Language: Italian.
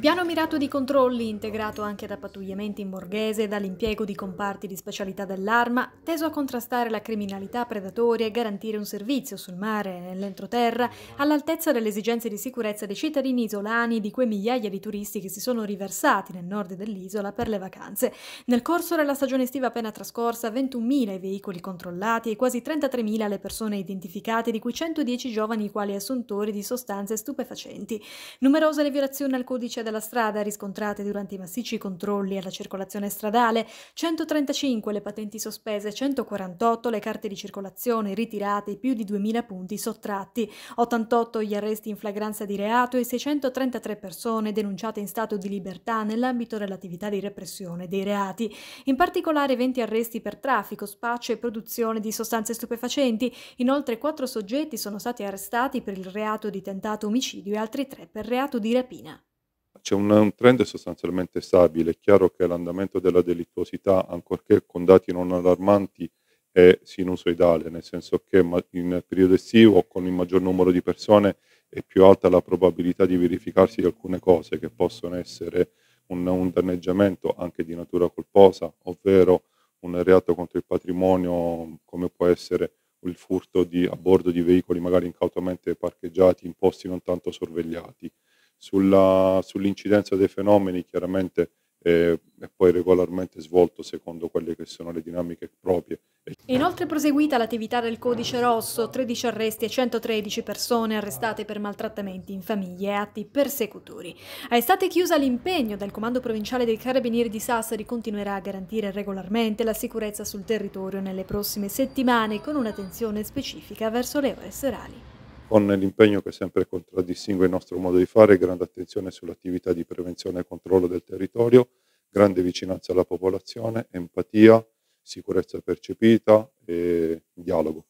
Un piano mirato di controlli, integrato anche da pattugliamenti in borghese e dall'impiego di comparti di specialità dell'arma, teso a contrastare la criminalità predatoria e garantire un servizio sul mare e nell'entroterra all'altezza delle esigenze di sicurezza dei cittadini isolani e di quei migliaia di turisti che si sono riversati nel nord dell'isola per le vacanze. Nel corso della stagione estiva appena trascorsa, 21.000 i veicoli controllati e quasi 33.000 le persone identificate, di cui 110 giovani quali assuntori di sostanze stupefacenti. Numerose le violazioni al codice della strada riscontrate durante i massicci controlli alla circolazione stradale, 135 le patenti sospese, 148 le carte di circolazione ritirate, più di 2000 punti sottratti, 88 gli arresti in flagranza di reato e 633 persone denunciate in stato di libertà nell'ambito dell'attività di repressione dei reati, in particolare 20 arresti per traffico, spaccio e produzione di sostanze stupefacenti, inoltre 4 soggetti sono stati arrestati per il reato di tentato omicidio e altri 3 per reato di rapina c'è un, un, trend sostanzialmente stabile, è chiaro che l'andamento della delittuosità, ancorché con dati non allarmanti, è sinusoidale, nel senso che in periodo estivo con il maggior numero di persone è più alta la probabilità di verificarsi di alcune cose che possono essere un, un danneggiamento anche di natura colposa, ovvero un reato contro il patrimonio come può essere il furto di, a bordo di veicoli magari incautamente parcheggiati in posti non tanto sorvegliati sulla, sull'incidenza dei fenomeni chiaramente eh, è poi regolarmente svolto secondo quelle che sono le dinamiche proprie. Inoltre È proseguita l'attività del codice rosso, 13 arresti e 113 persone arrestate per maltrattamenti in famiglie e atti persecutori. A estate chiusa l'impegno del Comando Provinciale dei Carabinieri di Sassari continuerà a garantire regolarmente la sicurezza sul territorio nelle prossime settimane con un'attenzione specifica verso le ore serali con l'impegno che sempre contraddistingue il nostro modo di fare, grande attenzione sull'attività di prevenzione e controllo del territorio, grande vicinanza alla popolazione, empatia, sicurezza percepita e dialogo.